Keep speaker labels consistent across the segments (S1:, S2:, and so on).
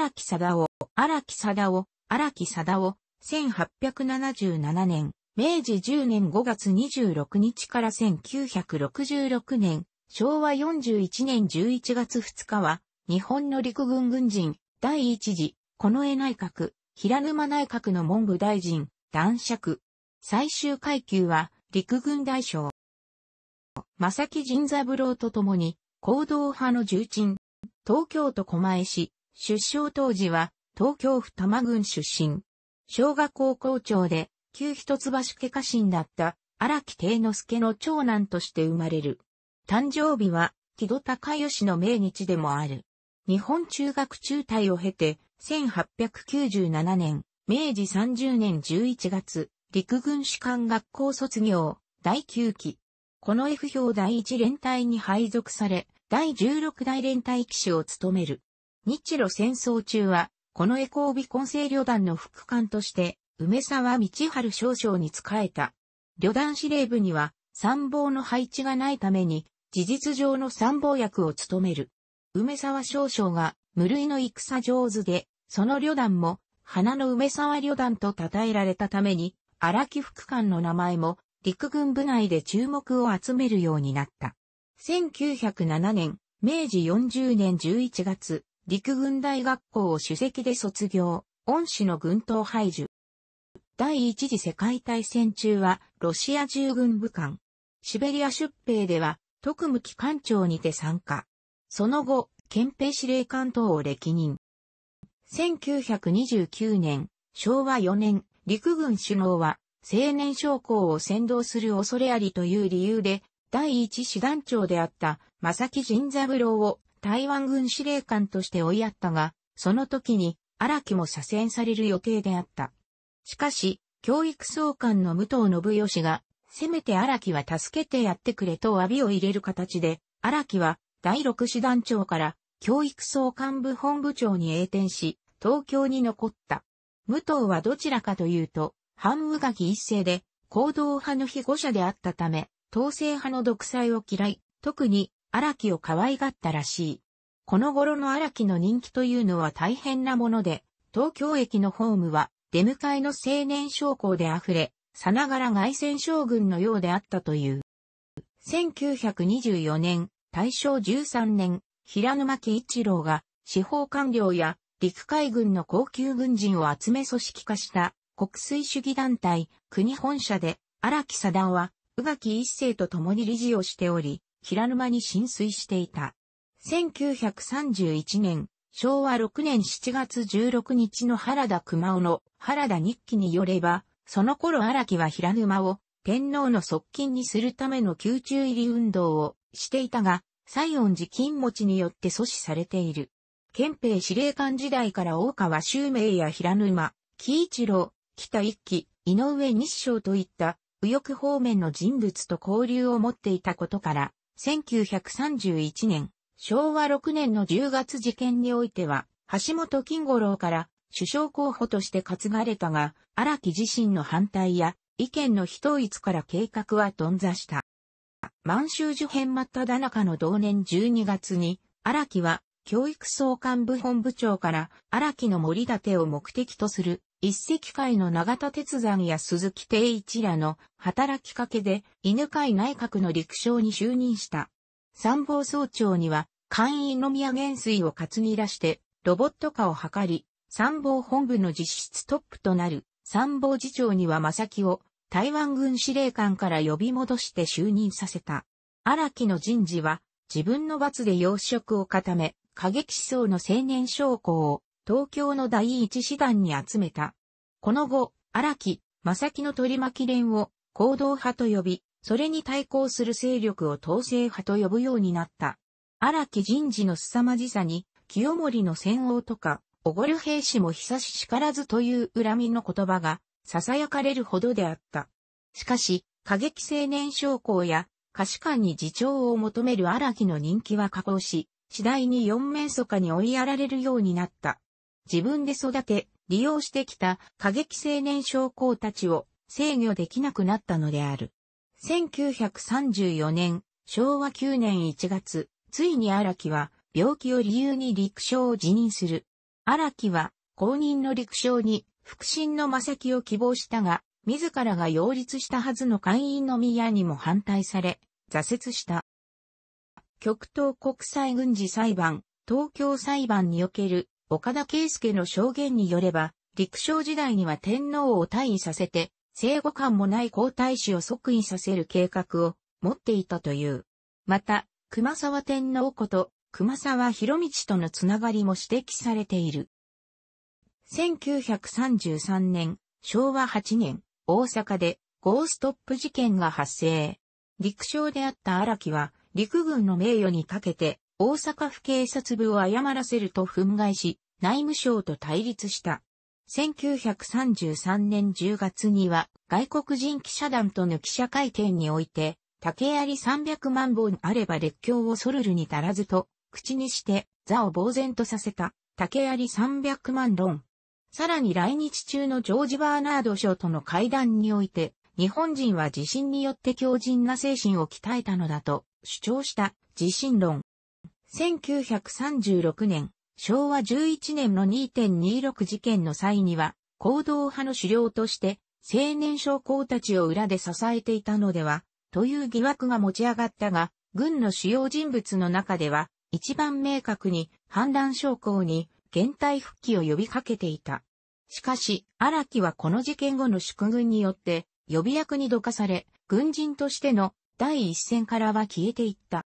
S1: 荒木貞夫、荒木貞夫、荒木貞夫、1877年、明治10年5月26日から1966年、昭和41年11月2日は、日本の陸軍軍人、第一次、近衛内閣、平沼内閣の文部大臣、男爵。最終階級は、陸軍大将。正木仁三郎と共に、行動派の重鎮、東京都狛江市、出生当時は東京府多摩郡出身。小学校校長で旧一橋家家臣だった荒木定之助の長男として生まれる。誕生日は木戸高義の命日でもある。日本中学中退を経て、1897年、明治30年11月、陸軍士官学校卒業、第9期。この F 表第1連隊に配属され、第16代連隊騎士を務める。日露戦争中は、このエコービ混成旅団の副官として、梅沢道春少将に仕えた。旅団司令部には、参謀の配置がないために、事実上の参謀役を務める。梅沢少将が、無類の戦上手で、その旅団も、花の梅沢旅団と称えられたために、荒木副官の名前も、陸軍部内で注目を集めるようになった。1907年、明治40年11月、陸軍大学校を主席で卒業、恩師の軍統排除。第一次世界大戦中はロシア従軍部官。シベリア出兵では特務機関長にて参加。その後、憲兵司令官等を歴任。1929年、昭和4年、陸軍首脳は青年将校を先導する恐れありという理由で、第一師団長であった正木仁三郎を台湾軍司令官として追いやったが、その時に荒木も左遷される予定であった。しかし、教育総監の武藤信義が、せめて荒木は助けてやってくれと詫びを入れる形で、荒木は第六師団長から教育総監部本部長に栄転し、東京に残った。武藤はどちらかというと、反無垣一世で、行動派の被護者であったため、統制派の独裁を嫌い、特に荒木を可愛がったらしい。この頃の荒木の人気というのは大変なもので、東京駅のホームは出迎えの青年将校で溢れ、さながら外戦将軍のようであったという。1924年、大正13年、平沼木一郎が司法官僚や陸海軍の高級軍人を集め組織化した国粋主義団体国本社で荒木貞夫は宇垣一世と共に理事をしており、平沼に浸水していた。1931年、昭和6年7月16日の原田熊尾の原田日記によれば、その頃荒木は平沼を天皇の側近にするための宮中入り運動をしていたが、西恩寺金持ちによって阻止されている。憲兵司令官時代から大川修明や平沼、木一郎、北一騎、井上日章といった右翼方面の人物と交流を持っていたことから、1931年、昭和6年の10月事件においては、橋本金五郎から首相候補として担がれたが、荒木自身の反対や意見の非統一から計画は頓挫した。満州事変真っただ中の同年12月に、荒木は教育総監部本部長から荒木の森立てを目的とする一石会の永田鉄山や鈴木定一らの働きかけで犬会内閣の陸将に就任した。参謀総長には、官員の宮元帥を担ぎ出して、ロボット化を図り、参謀本部の実質トップとなる参謀次長には正木を台湾軍司令官から呼び戻して就任させた。荒木の人事は自分の罰で要職を固め、過激思想の青年将校を東京の第一師団に集めた。この後、荒木、正木の取り巻き連を行動派と呼び、それに対抗する勢力を統制派と呼ぶようになった。荒木人事の凄まじさに、清盛の戦王とか、おごる兵士も久ししからずという恨みの言葉が、囁かれるほどであった。しかし、過激青年将校や、可視官に自重を求める荒木の人気は下降し、次第に四面楚歌に追いやられるようになった。自分で育て、利用してきた過激青年将校たちを制御できなくなったのである。1934年、昭和9年1月、ついに荒木は病気を理由に陸将を辞任する。荒木は公認の陸将に腹心の正木を希望したが、自らが擁立したはずの会員の宮にも反対され、挫折した。極東国際軍事裁判、東京裁判における岡田圭介の証言によれば、陸将時代には天皇を退位させて、生後間もない皇太子を即位させる計画を持っていたという。また、熊沢天皇こと熊沢博道とのつながりも指摘されている。1933年、昭和8年、大阪でゴーストップ事件が発生。陸将であった荒木は陸軍の名誉にかけて大阪府警察部を誤らせると憤慨し、内務省と対立した。1933年10月には外国人記者団との記者会見において、竹槍300万本あれば列強をソルルに足らずと、口にして座を呆然とさせた竹槍300万論。さらに来日中のジョージ・バーナード賞との会談において、日本人は地震によって強靭な精神を鍛えたのだと主張した地震論。1936年、昭和11年の2.26事件の際には、行動派の首領として、青年将校たちを裏で支えていたのでは、という疑惑が持ち上がったが、軍の主要人物の中では、一番明確に反乱将校に現退復帰を呼びかけていた。しかし、荒木はこの事件後の祝軍によって、予備役にどかされ、軍人としての第一線からは消えていった。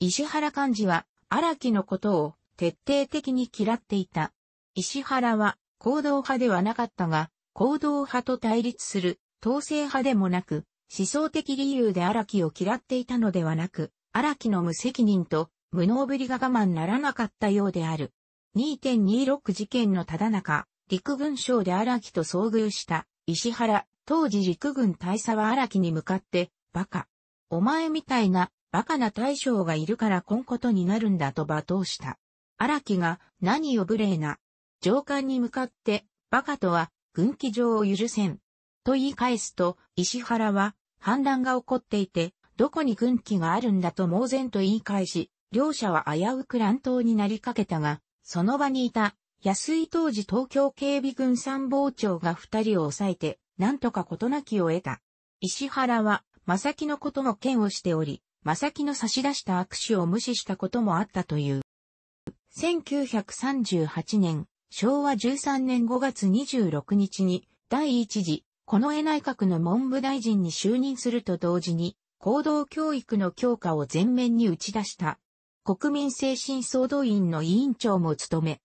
S1: 石原幹事は荒木のことを徹底的に嫌っていた。石原は行動派ではなかったが、行動派と対立する統制派でもなく、思想的理由で荒木を嫌っていたのではなく、荒木の無責任と無能ぶりが我慢ならなかったようである。2.26事件のただ中、陸軍省で荒木と遭遇した石原、当時陸軍大佐は荒木に向かって、バカ。お前みたいなバカな大将がいるからこんことになるんだと罵倒した。荒木が、何よ無礼な。上官に向かって、バカとは、軍機上を許せん。と言い返すと、石原は、反乱が起こっていて、どこに軍機があるんだと猛然と言い返し、両者は危うく乱闘になりかけたが、その場にいた、安井当時東京警備軍参謀長が二人を抑えて、なんとか事なきを得た。石原は、正木のことも剣をしており、正木の差し出した握手を無視したこともあったという。1938年、昭和13年5月26日に、第一次、近衛内閣の文部大臣に就任すると同時に、行動教育の強化を前面に打ち出した。国民精神総動員の委員長も務め、思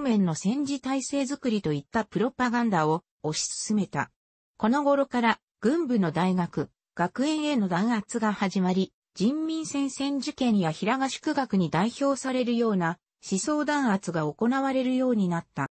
S1: 想面の戦時体制づくりといったプロパガンダを推し進めた。この頃から、軍部の大学、学園への弾圧が始まり、人民戦線事件や平賀宿学に代表されるような思想弾圧が行われるようになった。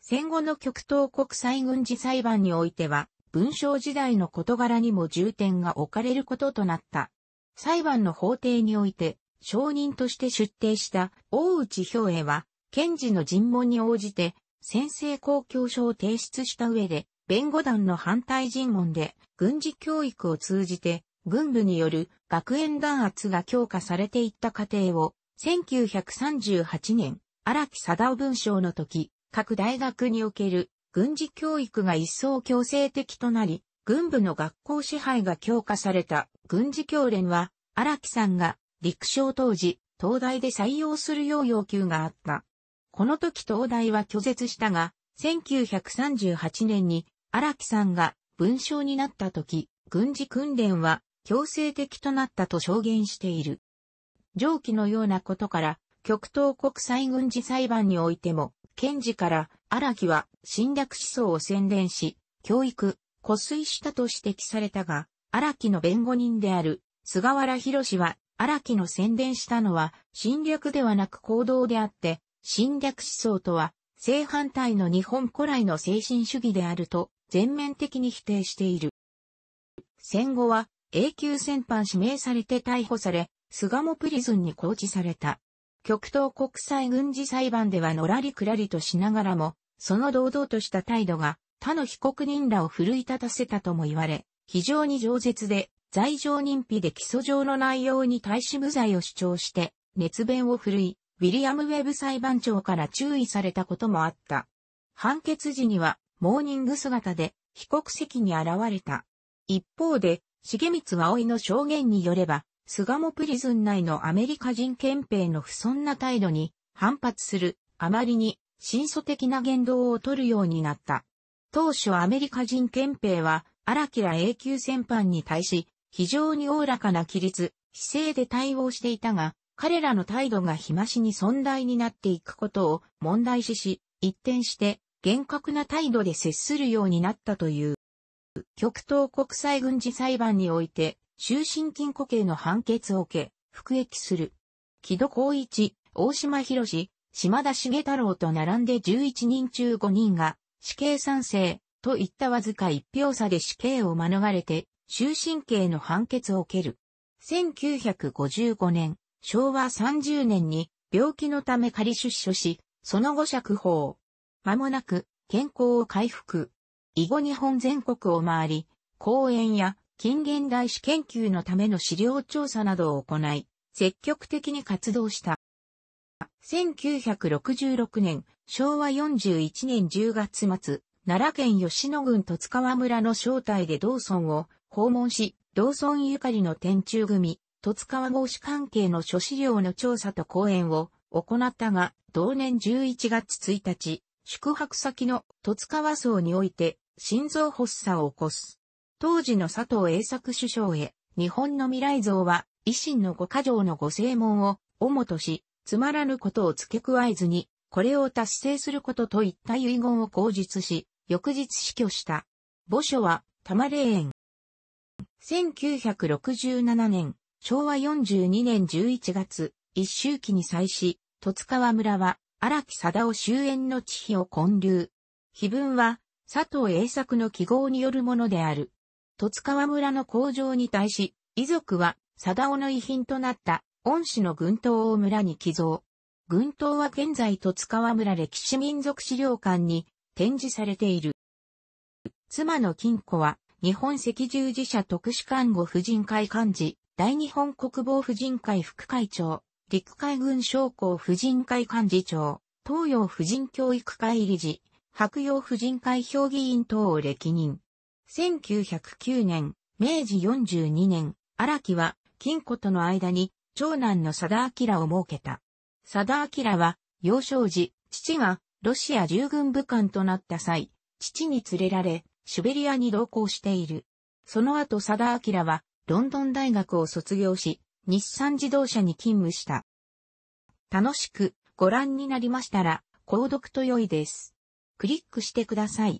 S1: 戦後の極東国際軍事裁判においては、文章時代の事柄にも重点が置かれることとなった。裁判の法廷において、証人として出廷した大内兵衛は、検事の尋問に応じて、先制公共書を提出した上で、弁護団の反対尋問で、軍事教育を通じて、軍部による学園弾圧が強化されていった過程を、1938年、荒木貞夫文章の時、各大学における軍事教育が一層強制的となり、軍部の学校支配が強化された軍事教練は、荒木さんが陸将当時、東大で採用するよう要求があった。この時東大は拒絶したが、1938年に荒木さんが文章になった時、軍事訓練は強制的となったと証言している。上記のようなことから、極東国際軍事裁判においても、検事から荒木は侵略思想を宣伝し、教育、固髄したと指摘されたが、荒木の弁護人である菅原博士は、荒木の宣伝したのは侵略ではなく行動であって、侵略思想とは正反対の日本古来の精神主義であると全面的に否定している。戦後は永久戦犯指名されて逮捕され、菅もプリズンに拘置された。極東国際軍事裁判ではのらりくらりとしながらも、その堂々とした態度が他の被告人らを奮い立たせたとも言われ、非常に饒舌で、罪状認否で起訴状の内容に対し無罪を主張して、熱弁を振るい、ウィリアム・ウェブ裁判長から注意されたこともあった。判決時には、モーニング姿で、被告席に現れた。一方で、重光葵の証言によれば、巣鴨プリズン内のアメリカ人憲兵の不遜な態度に反発する、あまりに、真相的な言動を取るようになった。当初アメリカ人憲兵は、荒木ら永久戦犯に対し、非常におおらかな規律、姿勢で対応していたが、彼らの態度が日増しに存在になっていくことを問題視し、一転して厳格な態度で接するようになったという。極東国際軍事裁判において、終身禁錮刑の判決を受け、服役する。木戸光一、大島博士、島田茂太郎と並んで11人中5人が、死刑賛成、といったわずか1票差で死刑を免れて、終身刑の判決を受ける。1955年、昭和30年に病気のため仮出所し、その後釈放。間もなく健康を回復。以後日本全国を回り、講演や近現代史研究のための資料調査などを行い、積極的に活動した。1966年、昭和41年10月末、奈良県吉野郡戸津川村の招待で道村を訪問し、道村ゆかりの天中組、戸津川合志関係の諸資料の調査と講演を行ったが、同年11月1日、宿泊先の戸津川荘において、心臓発作を起こす。当時の佐藤栄作首相へ、日本の未来像は、維新の五箇条の五正門を、主とし、つまらぬことを付け加えずに、これを達成することといった遺言を口述し、翌日死去した。墓所は、玉霊園。1967年、昭和42年11月、一周期に際し、戸塚川村は、荒木貞夫終焉の地碑を建立。碑文は、佐藤栄作の記号によるものである。十津川村の工場に対し、遺族は、貞尾の遺品となった、恩師の群島を村に寄贈。群島は現在十津川村歴史民族資料館に展示されている。妻の金子は、日本赤十字社特殊看護婦人会幹事、大日本国防婦人会副会長、陸海軍将校婦人会幹事長、東洋婦人教育会理事、白洋婦人会評議員等を歴任。1909年、明治42年、荒木は、金庫との間に、長男の貞明を設けた。貞明は、幼少時、父が、ロシア従軍武官となった際、父に連れられ、シベリアに同行している。その後貞明は、ロンドン大学を卒業し、日産自動車に勤務した。楽しくご覧になりましたら、購読と良いです。クリックしてください。